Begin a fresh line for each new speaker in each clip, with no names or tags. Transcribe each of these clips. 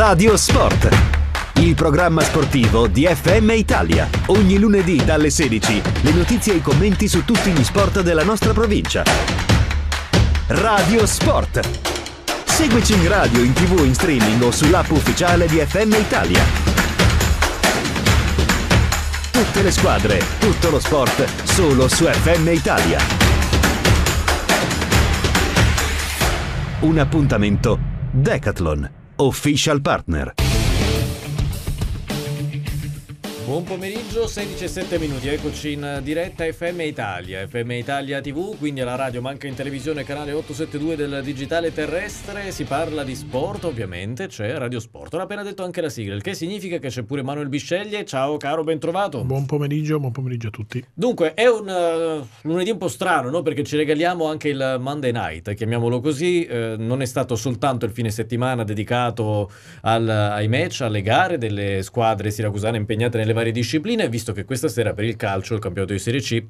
Radio Sport. Il programma sportivo di FM Italia. Ogni lunedì dalle 16 le notizie e i commenti su tutti gli sport della nostra provincia. Radio Sport. Seguici in radio, in tv, in streaming o sull'app ufficiale di FM Italia. Tutte le squadre, tutto lo sport, solo su FM Italia. Un appuntamento Decathlon official partner. Buon pomeriggio, 16 minuti, eccoci in diretta FM Italia, FM Italia TV, quindi alla radio ma anche in televisione canale 872 del digitale terrestre, si parla di sport ovviamente, c'è Radio Sport, l'ha appena detto anche la sigla, il che significa che c'è pure Manuel Bisceglie, ciao caro, bentrovato.
Buon pomeriggio, buon pomeriggio a tutti.
Dunque, è un uh, lunedì un po' strano, no? perché ci regaliamo anche il Monday Night, chiamiamolo così, uh, non è stato soltanto il fine settimana dedicato al, ai match, alle gare delle squadre siracusane impegnate nelle varie varie discipline, visto che questa sera per il calcio il campionato di Serie C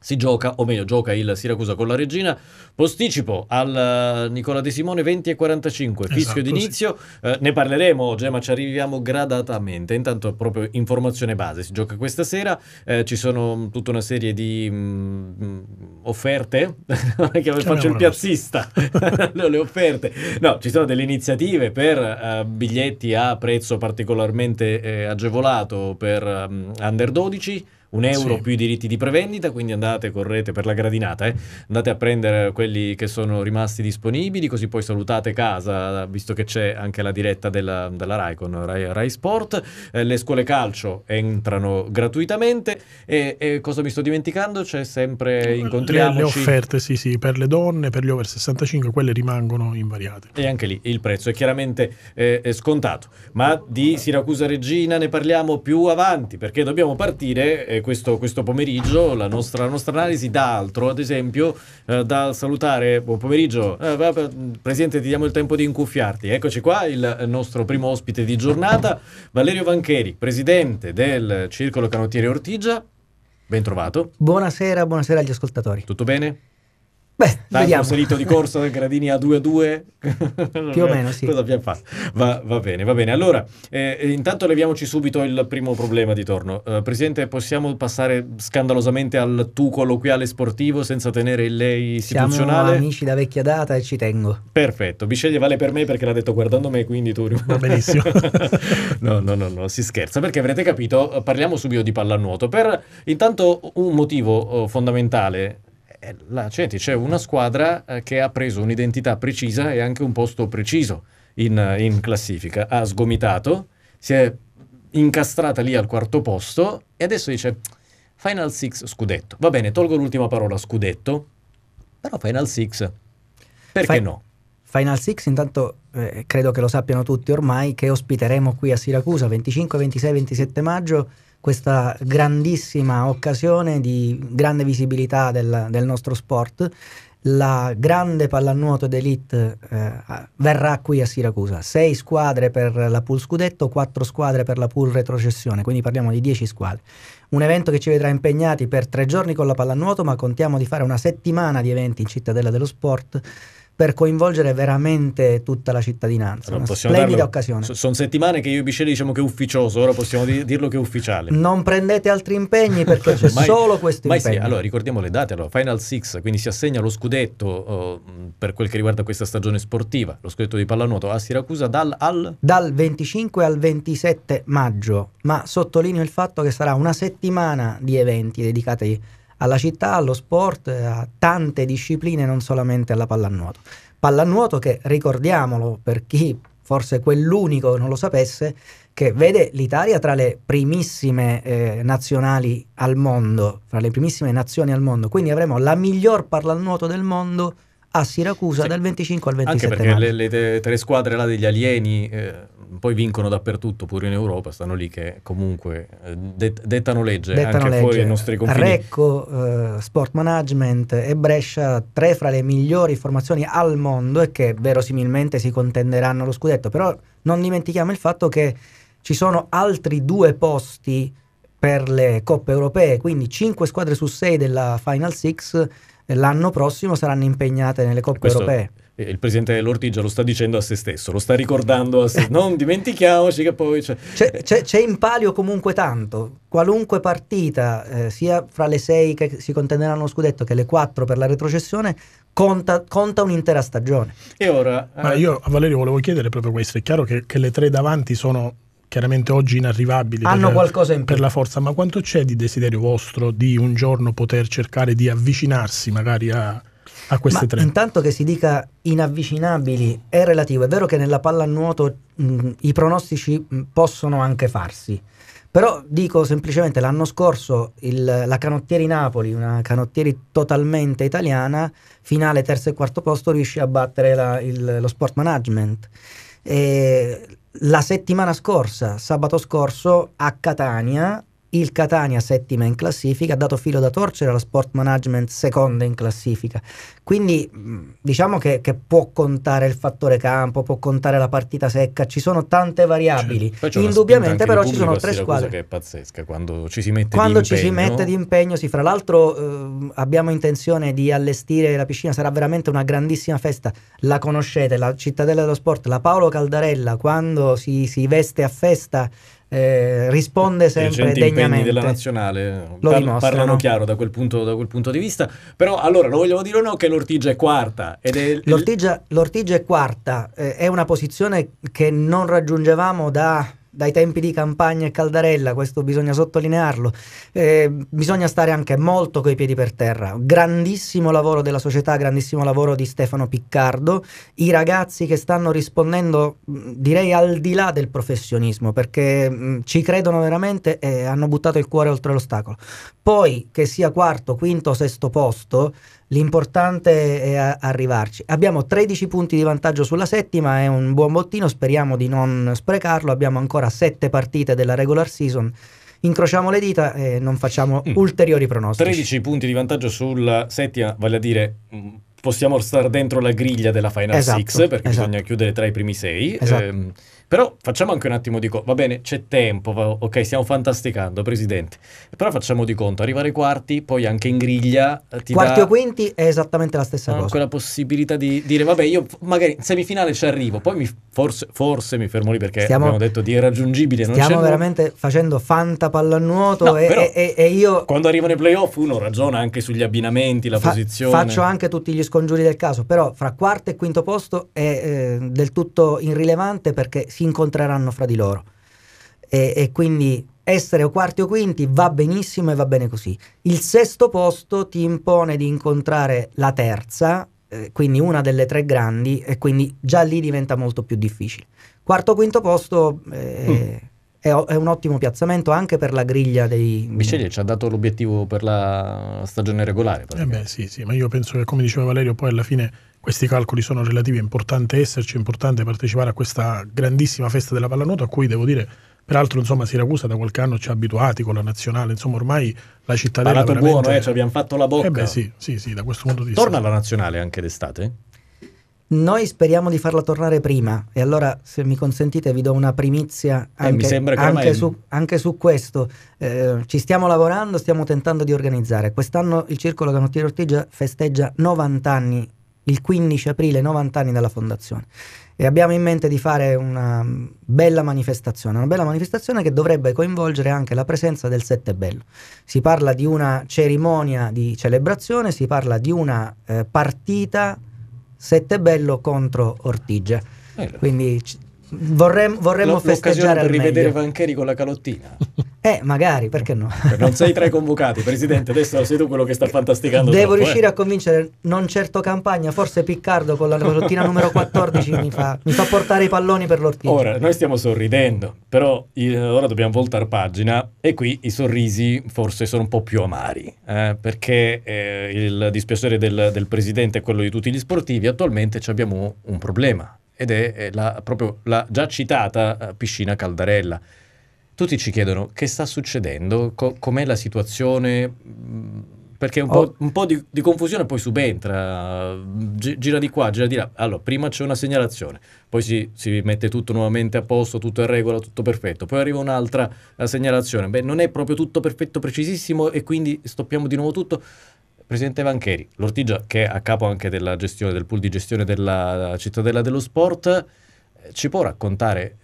si gioca, o meglio, gioca il Siracusa con la regina. Posticipo al eh, Nicola De Simone 20 e 45, fischio esatto, d'inizio. Sì. Eh, ne parleremo, Gemma, ci arriviamo gradatamente. Intanto, proprio informazione base: si gioca questa sera. Eh, ci sono mm, tutta una serie di mh, mm, mm, offerte. che faccio il piazzista, no, le offerte. No, ci sono delle iniziative per uh, biglietti a prezzo particolarmente eh, agevolato per um, under 12 un eh, euro sì. più i diritti di prevendita, quindi andate, correte per la gradinata, eh? andate a prendere quelli che sono rimasti disponibili, così poi salutate casa, visto che c'è anche la diretta della, della Rai con Rai, Rai Sport, eh, le scuole calcio entrano gratuitamente e, e cosa mi sto dimenticando? C'è sempre incontriamoci... Le, le offerte,
sì sì, per le donne, per gli over 65, quelle rimangono invariate.
E anche lì il prezzo è chiaramente eh, è scontato, ma di Siracusa Regina ne parliamo più avanti perché dobbiamo partire eh, questo, questo, pomeriggio, la nostra, la nostra, analisi d'altro ad esempio, eh, da salutare, buon pomeriggio, eh, Presidente ti diamo il tempo di incuffiarti, eccoci qua il nostro primo ospite di giornata, Valerio Vancheri, Presidente del Circolo Canottiere Ortigia, ben trovato.
Buonasera, buonasera agli ascoltatori.
Tutto bene? Beh, Dai, vediamo. salito di corsa del gradini a 2 a 2. Più o meno, sì. Cosa abbiamo fatto? Va, va bene, va bene. Allora, eh, intanto leviamoci subito il primo problema di torno. Eh, Presidente, possiamo passare scandalosamente al tu colloquiale sportivo senza tenere il lei istituzionale? Siamo
amici da vecchia data e ci tengo.
Perfetto. Bisceglie vale per me perché l'ha detto guardando me, quindi tu... Va benissimo. no, no, no, no, si scherza perché avrete capito, eh, parliamo subito di pallanuoto. Per intanto un motivo oh, fondamentale eh, là senti, c'è una squadra eh, che ha preso un'identità precisa e anche un posto preciso in, eh, in classifica. Ha sgomitato, si è incastrata lì al quarto posto e adesso dice Final Six scudetto. Va bene, tolgo l'ultima parola scudetto, però Final Six,
perché Fai- no? Final Six intanto eh, credo che lo sappiano tutti ormai che ospiteremo qui a Siracusa 25, 26, 27 maggio questa grandissima occasione di grande visibilità del, del nostro sport. La grande pallanuoto d'elite eh, verrà qui a Siracusa. Sei squadre per la pool scudetto, quattro squadre per la pool retrocessione, quindi parliamo di dieci squadre. Un evento che ci vedrà impegnati per tre giorni con la pallanuoto, ma contiamo di fare una settimana di eventi in Cittadella dello Sport per coinvolgere veramente tutta la cittadinanza. Allora, una splendida darlo. occasione. S-
sono settimane che io e Bicelli diciamo che è ufficioso, ora possiamo di- dirlo che è ufficiale. Non
prendete altri impegni perché c'è mai, solo questo impegno. Sì. Allora
ricordiamo le date, allora, Final Six, quindi si assegna lo scudetto oh, per quel che riguarda questa stagione sportiva, lo scudetto di pallanuoto a Siracusa dal,
al... dal 25 al 27 maggio, ma sottolineo il fatto che sarà una settimana di eventi dedicati alla città, allo sport, eh, a tante discipline, non solamente alla pallanuoto. Pallanuoto che, ricordiamolo per chi forse quell'unico non lo sapesse, che vede l'Italia tra le primissime eh, nazionali al mondo, fra le primissime nazioni al mondo. Quindi avremo la miglior pallanuoto del mondo a Siracusa sì. dal 25 al 27 Anche perché
le, le, tre squadre là degli alieni eh, poi vincono dappertutto, pure in Europa, stanno lì che comunque eh, det- dettano legge dettano anche legge. fuori i nostri confini.
Recco, eh, Sport Management e Brescia, tre fra le migliori formazioni al mondo e che verosimilmente si contenderanno lo scudetto, però non dimentichiamo il fatto che ci sono altri due posti per le coppe europee, quindi cinque squadre su sei della Final Six l'anno prossimo saranno impegnate nelle coppe Questo... europee
il presidente dell'Ortigia lo sta dicendo a se stesso, lo sta ricordando
a se Non dimentichiamoci che poi c'è... C'è, c'è, c'è in palio comunque tanto. Qualunque partita, eh, sia fra le sei che si contenderanno lo scudetto che le quattro per la retrocessione, conta, conta un'intera stagione.
E ora... Ma eh,
io a Valerio volevo chiedere proprio questo. È chiaro
che, che le tre davanti sono chiaramente oggi inarrivabili Hanno per, in per la forza, ma quanto c'è di desiderio vostro di un giorno poter cercare di avvicinarsi magari a,
a queste Ma tre. Intanto che si dica inavvicinabili è relativo, è vero che nella pallanuoto mh, i pronostici mh, possono anche farsi. Però dico semplicemente l'anno scorso il, la canottieri Napoli, una canottieri totalmente italiana, finale terzo e quarto posto riuscì a battere la, il, lo sport management. E la settimana scorsa, sabato scorso, a Catania il Catania settima in classifica, ha dato filo da torcere alla Sport Management seconda in classifica. Quindi mm, diciamo che, che, può contare il fattore campo, può contare la partita secca, ci sono tante variabili. Cioè, Indubbiamente però ci sono tre squadre. che
è pazzesca, quando ci si mette quando di impegno. Quando ci si mette di
impegno, sì, fra l'altro eh, abbiamo intenzione di allestire la piscina, sarà veramente una grandissima festa. La conoscete, la cittadella dello sport, la Paolo Caldarella, quando si, si veste a festa eh, risponde sempre I degnamente. della nazionale
lo par- parlano chiaro da quel, punto, da quel, punto, di vista. Però allora lo vogliamo dire o no che l'Ortigia è quarta? Ed è
l'Ortigia, l'Ortigia è quarta, eh, è una posizione che non raggiungevamo da dai tempi di campagna e caldarella, questo bisogna sottolinearlo, eh, bisogna stare anche molto coi piedi per terra. Grandissimo lavoro della società, grandissimo lavoro di Stefano Piccardo, i ragazzi che stanno rispondendo direi al di là del professionismo perché mh, ci credono veramente e hanno buttato il cuore oltre l'ostacolo. Poi che sia quarto, quinto, o sesto posto, l'importante è arrivarci. Abbiamo 13 punti di vantaggio sulla settima, è un buon bottino, speriamo di non sprecarlo, abbiamo ancora 7 partite della regular season incrociamo le dita e non facciamo mm. ulteriori pronostici. 13
punti di vantaggio sulla settima, vale a dire mm, possiamo stare dentro la griglia della Final esatto, Six perché esatto. bisogna chiudere tra i primi sei. Esatto. Eh, però facciamo anche un attimo di conto. Va bene, c'è tempo, va- ok, stiamo fantasticando, Presidente. Però facciamo di conto, arrivare ai quarti, poi anche in griglia... Eh, ti quarti dà... o
quinti è esattamente la stessa no, ah, cosa.
Quella possibilità di dire, vabbè, io magari in semifinale ci arrivo, poi mi, forse, forse, mi fermo lì perché stiamo, abbiamo detto di irraggiungibile. stiamo veramente
nulla. facendo fanta pallanuoto no, e,
e, e, io... Quando arrivano i playoff uno ragiona anche sugli abbinamenti, la fa- posizione. Faccio
anche tutti gli scongiuri del caso, però fra quarto e quinto posto è eh, del tutto irrilevante perché si incontreranno fra di loro. E, e quindi essere o quarti o quinti va benissimo e va bene così. Il sesto posto ti impone di incontrare la terza, eh, quindi una delle tre grandi, e quindi già lì diventa molto più difficile. Quarto o quinto posto eh, mm è, è, un ottimo piazzamento anche per la griglia dei...
Bisceglie ci ha dato l'obiettivo per la stagione regolare.
Eh beh, sì, sì, ma io penso che come diceva
Valerio poi alla fine questi calcoli sono relativi, è importante esserci, è importante partecipare a questa grandissima festa della pallanuoto a cui devo dire Peraltro, insomma, Siracusa da qualche anno ci ha abituati con la nazionale.
Insomma, ormai la cittadella. È veramente... buono, eh, ci
abbiamo fatto la bocca. Eh beh, sì, sì, sì, da questo punto di vista. Torna alla nazionale anche d'estate?
Noi speriamo di farla tornare prima e allora se mi consentite vi do una primizia eh, anche, eh, anche, su, anche su, questo. Eh, ci stiamo lavorando, stiamo tentando di organizzare. Quest'anno il Circolo Canottieri Ortigia festeggia 90 anni, il 15 aprile 90 anni dalla fondazione e abbiamo in mente di fare una bella manifestazione, una bella manifestazione che dovrebbe coinvolgere anche la presenza del Sette Bello. Si parla di una cerimonia di celebrazione, si parla di una eh, partita Settebello contro Ortigia. Eh, Quindi vorrem, vorremmo L'occasione festeggiare per rivedere meglio.
Vancheri con la calottina.
Eh, magari, perché no? Cioè,
non sei tra i convocati, Presidente, adesso sei tu quello che sta fantasticando. Devo troppo, eh. riuscire eh.
a convincere, non certo Campagna, forse Piccardo con la rottina numero 14 mi, fa, mi fa portare i palloni per l'ortiglia.
Ora, noi stiamo sorridendo, però eh, ora dobbiamo voltare pagina e qui i sorrisi forse sono un po' più amari, eh, perché eh, il dispiacere del, del Presidente è quello di tutti gli sportivi, attualmente abbiamo un problema ed è la, proprio la già citata eh, piscina Caldarella tutti ci chiedono che sta succedendo, co- com'è la situazione, perché un, oh. po', un po', di, di, confusione poi subentra, gi- gira di qua, gira di là. Allora, prima c'è una segnalazione, poi si, si, mette tutto nuovamente a posto, tutto in regola, tutto perfetto, poi arriva un'altra segnalazione, beh, non è proprio tutto perfetto, precisissimo e quindi stoppiamo di nuovo tutto. Presidente Vancheri, l'Ortigia che è a capo anche della gestione, del pool di gestione della Cittadella dello Sport, ci può raccontare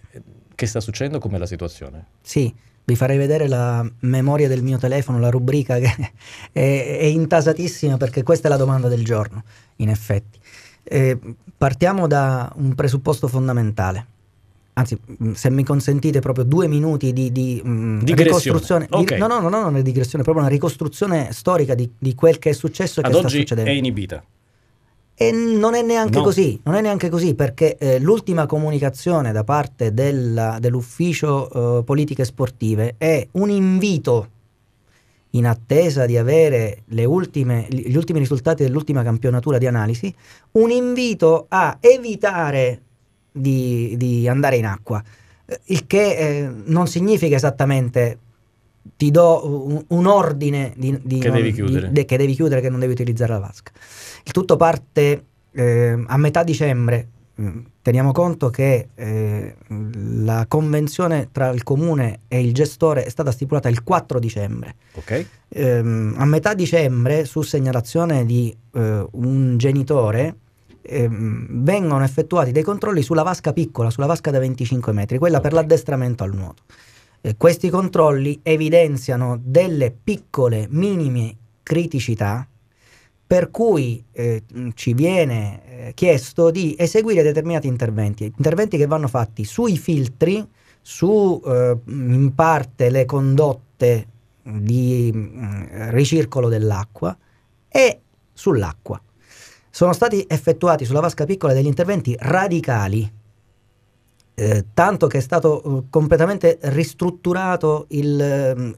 che sta succedendo? Com'è la situazione?
Sì, vi farei vedere la memoria del mio telefono, la rubrica che è, è intasatissima perché questa è la domanda del giorno, in effetti. Eh, partiamo da un presupposto fondamentale. Anzi, mm, se mi consentite proprio due minuti di, di mh, mm, ricostruzione. Okay. Di, no, no, no, no, non è digressione, è proprio una ricostruzione storica di, di quel che è successo e Ad che sta succedendo. È inibita. E non è neanche no. così, non è neanche così perché eh, l'ultima comunicazione da parte della, dell'ufficio eh, politiche sportive è un invito in attesa di avere ultime, gli ultimi risultati dell'ultima campionatura di analisi, un invito a evitare di, di andare in acqua, eh, il che eh, non significa esattamente ti do un, un ordine di, di che, non, devi chiudere. Di, de, che devi chiudere, che non devi utilizzare la vasca. Il tutto parte eh, a metà dicembre. Mm, teniamo conto che eh, la convenzione tra il comune e il gestore è stata stipulata il 4 dicembre. Okay. Eh, a metà dicembre, su segnalazione di eh, un genitore, ehm, vengono effettuati dei controlli sulla vasca piccola, sulla vasca da 25 metri, quella okay. per l'addestramento al nuoto eh, questi controlli evidenziano delle piccole, minime criticità per cui eh, ci viene eh, chiesto di eseguire determinati interventi, interventi che vanno fatti sui filtri, su eh, in parte le condotte di mh, ricircolo dell'acqua e sull'acqua. Sono stati effettuati sulla vasca piccola degli interventi radicali eh, tanto che è stato eh, completamente ristrutturato il, ehm,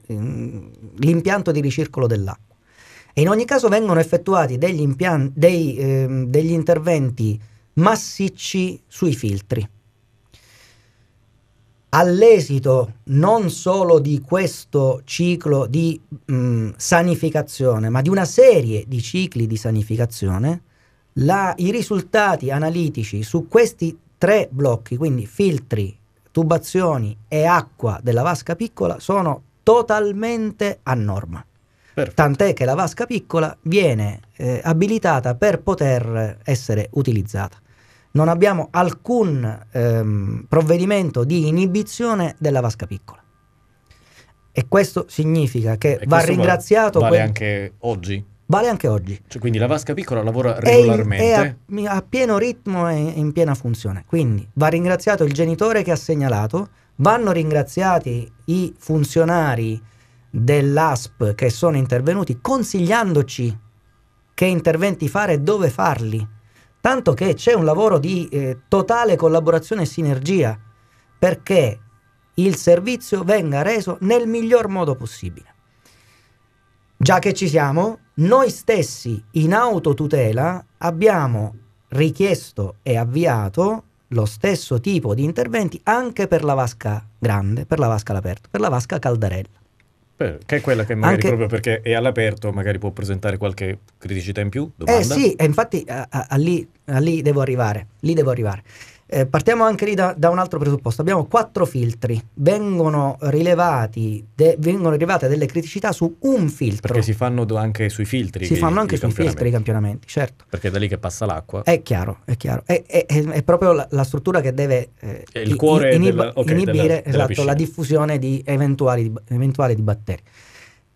l'impianto di ricircolo dell'acqua. E in ogni caso vengono effettuati degli, impian- dei, eh, degli interventi massicci sui filtri. All'esito non solo di questo ciclo di mh, mm, sanificazione, ma di una serie di cicli di sanificazione, la, i risultati analitici su questi tre blocchi, quindi filtri, tubazioni e acqua della vasca piccola sono totalmente a norma. Perfetto. Tant'è che la vasca piccola viene eh, abilitata per poter essere utilizzata. Non abbiamo alcun ehm, provvedimento di inibizione della vasca piccola. E questo significa che e va ringraziato... Vale, vale
anche oggi?
vale anche oggi.
Cioè, quindi la vasca piccola lavora regolarmente. È,
in, è a, a, pieno ritmo e in piena funzione. Quindi va ringraziato il genitore che ha segnalato, vanno ringraziati i funzionari dell'ASP che sono intervenuti consigliandoci che interventi fare e dove farli. Tanto che c'è un lavoro di eh, totale collaborazione e sinergia perché il servizio venga reso nel miglior modo possibile. Già che ci siamo, noi stessi in autotutela abbiamo richiesto e avviato lo stesso tipo di interventi anche per la vasca grande, per la vasca all'aperto, per la vasca caldarella.
Beh, che è quella che magari anche... proprio perché è all'aperto magari può presentare qualche criticità in più? Eh domanda? Eh sì,
infatti a, a, a, lì, lì, devo arrivare, lì devo arrivare. Eh, partiamo anche lì da, da, un altro presupposto. Abbiamo quattro filtri, vengono, rilevati de, vengono rilevate delle criticità su un filtro.
Perché si fanno anche sui filtri. Si i, fanno anche sui filtri
i campionamenti, certo.
Perché è da lì che passa l'acqua. È chiaro,
è chiaro. È, è, è, è proprio la, la, struttura che deve
eh, il cuore inib- della, okay, inibire della, della esatto, la
diffusione di eventuali, eventuali di batteri.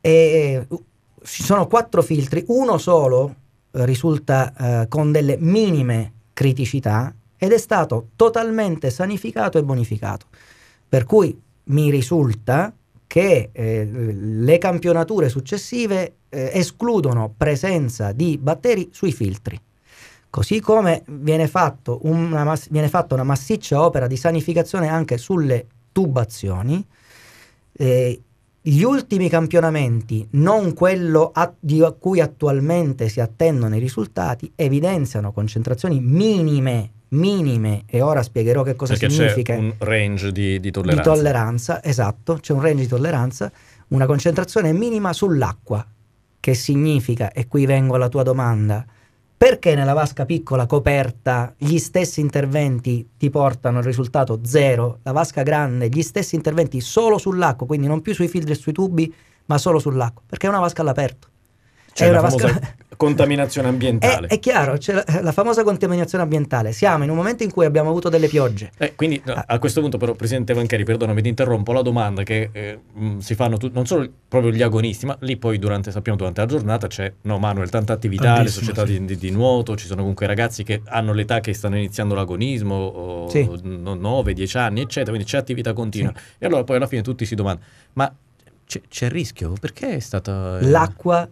E, ci sono quattro filtri, uno solo eh, risulta eh, con delle minime criticità ed è stato totalmente sanificato e bonificato. Per cui mi risulta che eh, le campionature successive eh, escludono presenza di batteri sui filtri. Così come viene, una mass- viene fatta una massiccia opera di sanificazione anche sulle tubazioni. Eh, gli ultimi campionamenti, non quello a, di a cui attualmente si attendono i risultati, evidenziano concentrazioni minime minime, e ora spiegherò che cosa Perché significa. C'è un
range di, di tolleranza. Di
tolleranza, esatto, c'è un range di tolleranza, una concentrazione minima sull'acqua, che significa, e qui vengo alla tua domanda, perché nella vasca piccola coperta gli stessi interventi ti portano al risultato zero, la vasca grande gli stessi interventi solo sull'acqua, quindi non più sui filtri e sui tubi, ma solo sull'acqua? Perché è una vasca all'aperto. Cioè è la famosa vasca...
contaminazione ambientale. È, è
chiaro, c'è la, la, famosa contaminazione ambientale. Siamo in un momento in cui abbiamo avuto delle piogge.
Eh, quindi ah. a questo punto però, Presidente Vancheri, perdonami, ti interrompo, la domanda che eh, si fanno tu, non solo proprio gli agonisti, ma lì poi durante, sappiamo durante la giornata c'è, no Manuel, tanta attività, Tantissimo, le società sì. di, di, nuoto, ci sono comunque ragazzi che hanno l'età che stanno iniziando l'agonismo, o, sì. 9, 10 anni, eccetera, quindi c'è attività continua. Sì. E allora poi alla fine tutti si domandano, ma c'è, c'è il rischio? Perché è stata... Eh,
L'acqua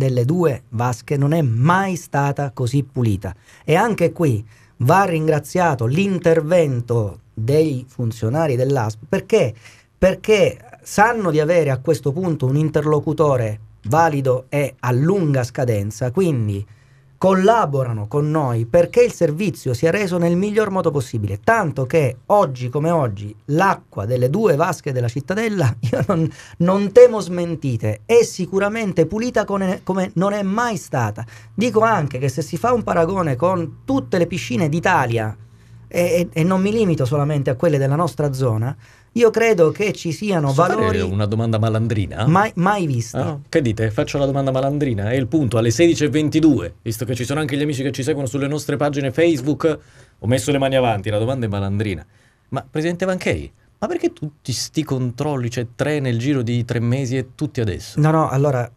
delle due vasche non è mai stata così pulita. E anche qui va ringraziato l'intervento dei funzionari dell'ASP perché? perché sanno di avere a questo punto un interlocutore valido e a lunga scadenza, quindi collaborano con noi perché il servizio sia reso nel miglior modo possibile, tanto che oggi come oggi l'acqua delle due vasche della cittadella, io non, non temo smentite, è sicuramente pulita come, come non è mai stata. Dico anche che se si fa un paragone con tutte le piscine d'Italia, e, e non mi limito solamente a quelle della nostra zona, io credo che ci siano Posso valori.
Fare una domanda malandrina? Mai,
mai vista.
Ah, che dite? Faccio la domanda malandrina. È il punto alle 16.22, visto che ci sono anche gli amici che ci seguono sulle nostre pagine Facebook. Ho messo le mani avanti, la domanda è malandrina. Ma Presidente Vanchei, ma perché tutti sti controlli? C'è cioè, tre nel giro di tre mesi e tutti adesso?
No, no, allora,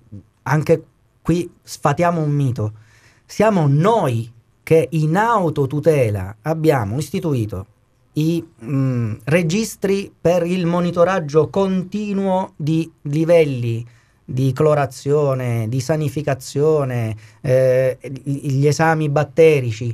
anche qui sfatiamo un mito. Siamo noi che in autotutela abbiamo istituito i mh, mm, registri per il monitoraggio continuo di livelli di clorazione, di sanificazione, eh, gli esami batterici.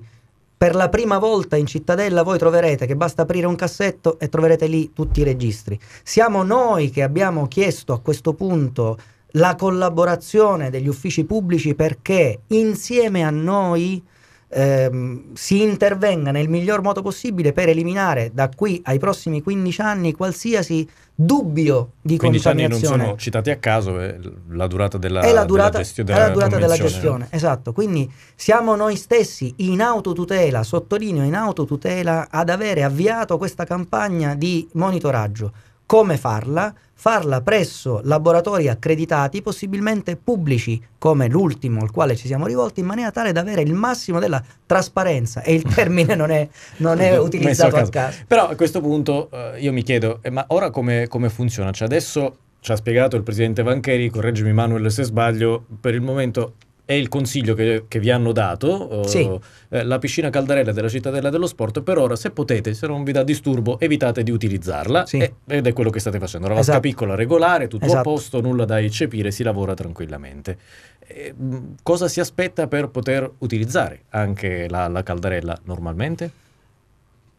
Per la prima volta in cittadella voi troverete che basta aprire un cassetto e troverete lì tutti i registri. Siamo noi che abbiamo chiesto a questo punto la collaborazione degli uffici pubblici perché insieme a noi ehm, si intervenga nel miglior modo possibile per eliminare da qui ai prossimi 15 anni qualsiasi dubbio di 15 anni non sono
citati a caso, è eh, la durata della, è la durata, della, gestio, è la durata della gestione.
Esatto, quindi siamo noi stessi in autotutela, sottolineo in autotutela, ad avere avviato questa campagna di monitoraggio come farla? Farla presso laboratori accreditati, possibilmente pubblici, come l'ultimo al quale ci siamo rivolti, in maniera tale da avere il massimo della trasparenza. E il termine non è, non è utilizzato a caso. caso.
Però a questo punto eh, io mi chiedo, eh, ma ora come, come funziona? Cioè adesso ci ha spiegato il presidente Vancheri, correggimi Manuel se sbaglio, per il momento è il consiglio che, che vi hanno dato. Oh, sì. Uh, la piscina caldarella della cittadella dello sport, per ora, se potete, se non vi dà disturbo, evitate di utilizzarla. Sì. ed è quello che state facendo. Una vasca esatto. piccola, regolare, tutto esatto. a posto, nulla da eccepire, si lavora tranquillamente. E, eh, mh, cosa si aspetta per poter utilizzare anche la, la caldarella normalmente?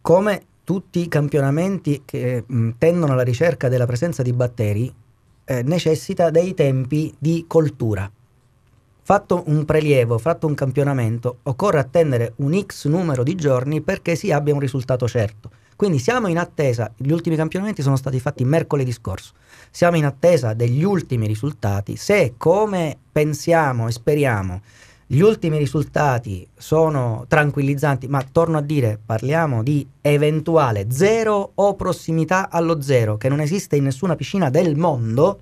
Come tutti i campionamenti che mh, tendono alla ricerca della presenza di batteri, eh, necessita dei tempi di coltura. Fatto un prelievo, fatto un campionamento, occorre attendere un X numero di giorni perché si abbia un risultato certo. Quindi siamo in attesa, gli ultimi campionamenti sono stati fatti mercoledì scorso, siamo in attesa degli ultimi risultati. Se come pensiamo e speriamo gli ultimi risultati sono tranquillizzanti, ma torno a dire, parliamo di eventuale zero o prossimità allo zero, che non esiste in nessuna piscina del mondo.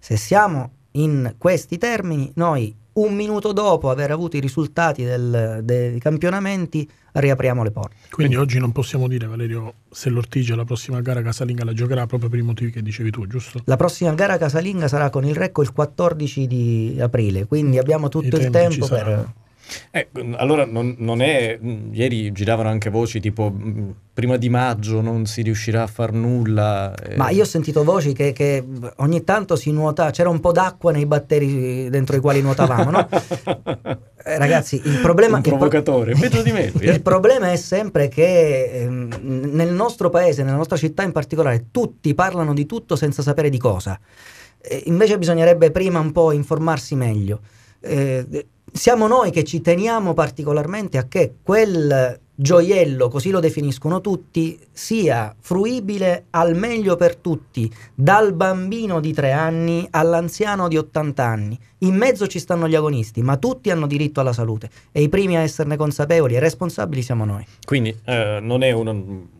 Se siamo in questi termini, noi un minuto dopo aver avuto i risultati del, dei campionamenti, riapriamo le porte. Quindi, Quindi
oggi non possiamo dire, Valerio, se l'Ortigia la prossima gara casalinga la giocherà proprio per i motivi che dicevi tu, giusto?
La prossima gara casalinga sarà con il Recco il 14 di aprile, quindi abbiamo tutto il tempo per...
Eh, allora non, non,
è, ieri giravano anche voci tipo prima di maggio non si riuscirà a far nulla. Eh. Ma io
ho sentito voci che, che ogni tanto si nuota, c'era un po' d'acqua nei batteri dentro i quali nuotavamo, no? Eh, ragazzi, il problema... Un provocatore,
il, pro- di me. Eh. Il
problema è sempre che ehm, nel nostro paese, nella nostra città in particolare, tutti parlano di tutto senza sapere di cosa. Eh, invece bisognerebbe prima un po' informarsi meglio. Eh, siamo noi che ci teniamo particolarmente a che quel gioiello, così lo definiscono tutti, sia fruibile al meglio per tutti, dal bambino di 3 anni all'anziano di 80 anni. In mezzo ci stanno gli agonisti, ma tutti hanno diritto alla salute e i primi a esserne consapevoli e responsabili siamo noi.
Quindi eh, non è un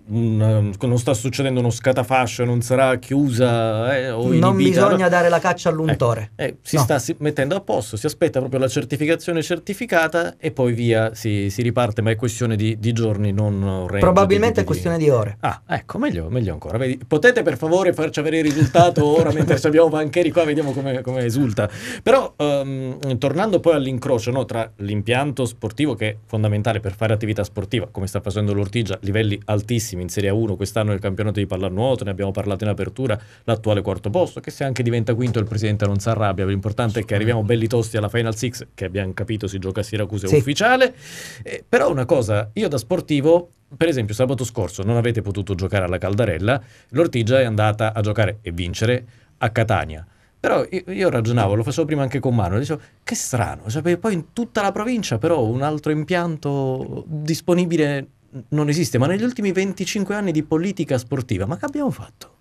una, um, non sta succedendo uno scatafascio, non sarà chiusa eh, o Non bisogna
dare la caccia all'untore. Eh, eh,
si no. sta si, mettendo a posto, si aspetta proprio la certificazione certificata e poi via si, si riparte, ma è questione di, di giorni, non Probabilmente
di, è questione di ore.
Ah, ecco, meglio, meglio ancora. Vedi, potete per favore farci avere il risultato ora mentre abbiamo Bancheri qua, vediamo come, come esulta. Però um, tornando poi all'incrocio no, tra l'impianto sportivo che è fondamentale per fare attività sportiva, come sta facendo l'Ortigia, livelli altissimi, tredicesimi in Serie 1, quest'anno nel campionato di pallanuoto, ne abbiamo parlato in apertura, l'attuale quarto posto, che se anche diventa quinto il presidente non si arrabbia, l'importante è che arriviamo belli tosti alla Final Six, che abbiamo capito si gioca a Siracusa sì. ufficiale, eh, però una cosa, io da sportivo per esempio sabato scorso non avete potuto giocare alla Caldarella, l'Ortigia è andata a giocare e vincere a Catania. Però io, io ragionavo, lo facevo prima anche con Mano, dicevo che strano, cioè, poi in tutta la provincia però un altro impianto disponibile non esiste, ma negli ultimi 25 anni di politica sportiva, ma che abbiamo
fatto?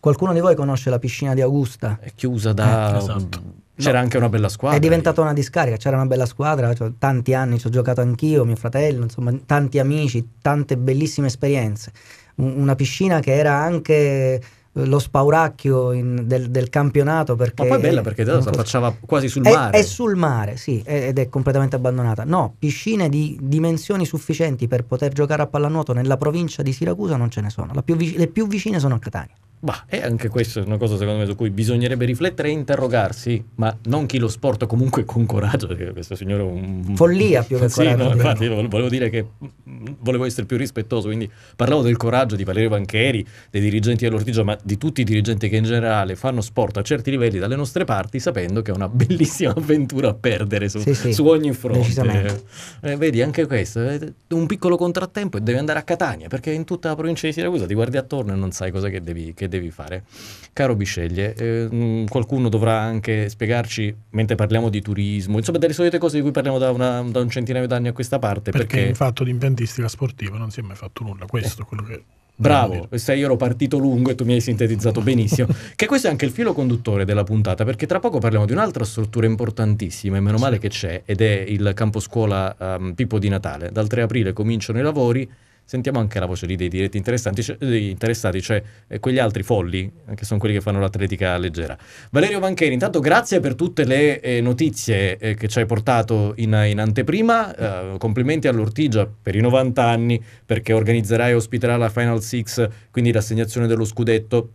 Qualcuno di voi conosce la piscina di Augusta? È chiusa da... Eh, esatto. C'era no, anche una bella squadra. È eh. diventata una discarica, c'era una bella squadra, cioè, tanti anni ci ho giocato anch'io, mio fratello, insomma, tanti amici, tante bellissime esperienze. una piscina che era anche eh, lo spauracchio in, del, del, campionato perché... Ma poi è bella perché la facciava
quasi sul è, mare. È
sul mare, sì, ed è completamente abbandonata. No, piscine di dimensioni sufficienti per poter giocare a pallanuoto nella provincia di Siracusa non ce ne sono. Più, le più vicine sono a Catania.
Bah, e anche questa è una cosa secondo me su cui bisognerebbe riflettere e interrogarsi, ma non chi lo sporta comunque con coraggio, perché questo signore è un... Follia più che sì, coraggio. No, infatti volevo dire che mm, volevo essere più rispettoso, quindi parlavo del coraggio di Valerio Bancheri, dei dirigenti dell'Ortigio, ma di tutti i dirigenti che in generale fanno sport a certi livelli dalle nostre parti, sapendo che è una bellissima avventura a perdere su, sì, sì, su ogni fronte. Eh, vedi, anche questo, eh, un piccolo contrattempo e devi andare a Catania, perché in tutta la provincia di Siracusa ti guardi attorno e non sai cosa che devi... Che che devi fare. Caro Bisceglie, eh, mm, qualcuno dovrà anche spiegarci, mentre parliamo di turismo, insomma delle solite cose di cui parliamo da, una, da un centinaio d'anni a questa parte. Perché, perché in
fatto di impiantistica sportiva non si è mai fatto nulla, questo è quello che... Bravo,
se io ero partito lungo e tu mi hai sintetizzato benissimo. che questo è anche il filo conduttore della puntata, perché tra poco parliamo di un'altra struttura importantissima, e meno male che c'è, ed è il campo scuola um, Pippo di Natale. Dal 3 aprile cominciano i lavori sentiamo anche la voce lì dei diretti cioè, interessati, cioè eh, quegli altri folli, eh, che sono quelli che fanno l'atletica leggera. Valerio Vancheri, intanto grazie per tutte le eh, notizie eh, che ci hai portato in, in anteprima, eh, complimenti all'Ortigia per i 90 anni, perché organizzerà e ospiterà la Final Six, quindi l'assegnazione dello scudetto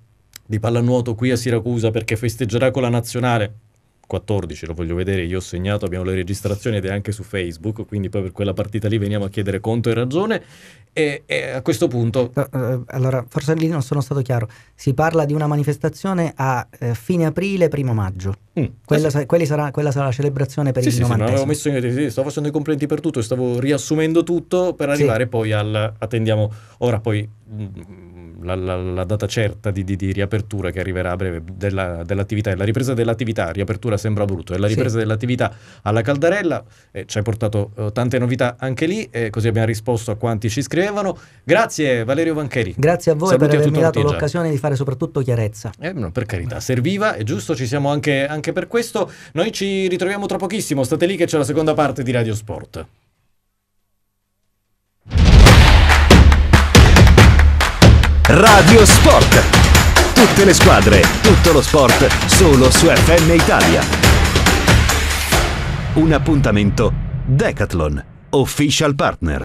di pallanuoto qui a Siracusa perché festeggerà con la nazionale 14, lo voglio vedere, io ho segnato, abbiamo le registrazioni ed è anche su Facebook, quindi poi per quella partita lì veniamo a chiedere conto e ragione. E, e a questo punto...
Eh, allora, forse lì non sono stato chiaro, si parla di una manifestazione a eh, fine aprile, primo maggio. Mm, quella, ah, sì. sa- sarà, quella, sarà, la celebrazione per sì, il sì, 90. Sì, avevo messo in
sì, stavo facendo i complimenti per tutto, stavo riassumendo tutto per arrivare sì. poi al... attendiamo ora poi... Mh, mm, la, la, la data certa di, di, di, riapertura che arriverà a breve della, dell'attività e la ripresa dell'attività, riapertura sembra brutto, e la ripresa sì. dell'attività alla Caldarella eh, ci hai portato eh, tante novità anche lì, eh, così abbiamo risposto a quanti ci scrivevano. Grazie Valerio Vancheri. Grazie a voi Saluti per avermi dato l'occasione
di fare soprattutto chiarezza. Eh, no, per carità,
serviva, è giusto, ci siamo anche, anche per questo. Noi ci ritroviamo tra pochissimo, state lì che c'è la seconda parte di Radio Sport. Radio Sport. Tutte le squadre, tutto lo sport, solo su FM Italia.
Un appuntamento Decathlon, official partner.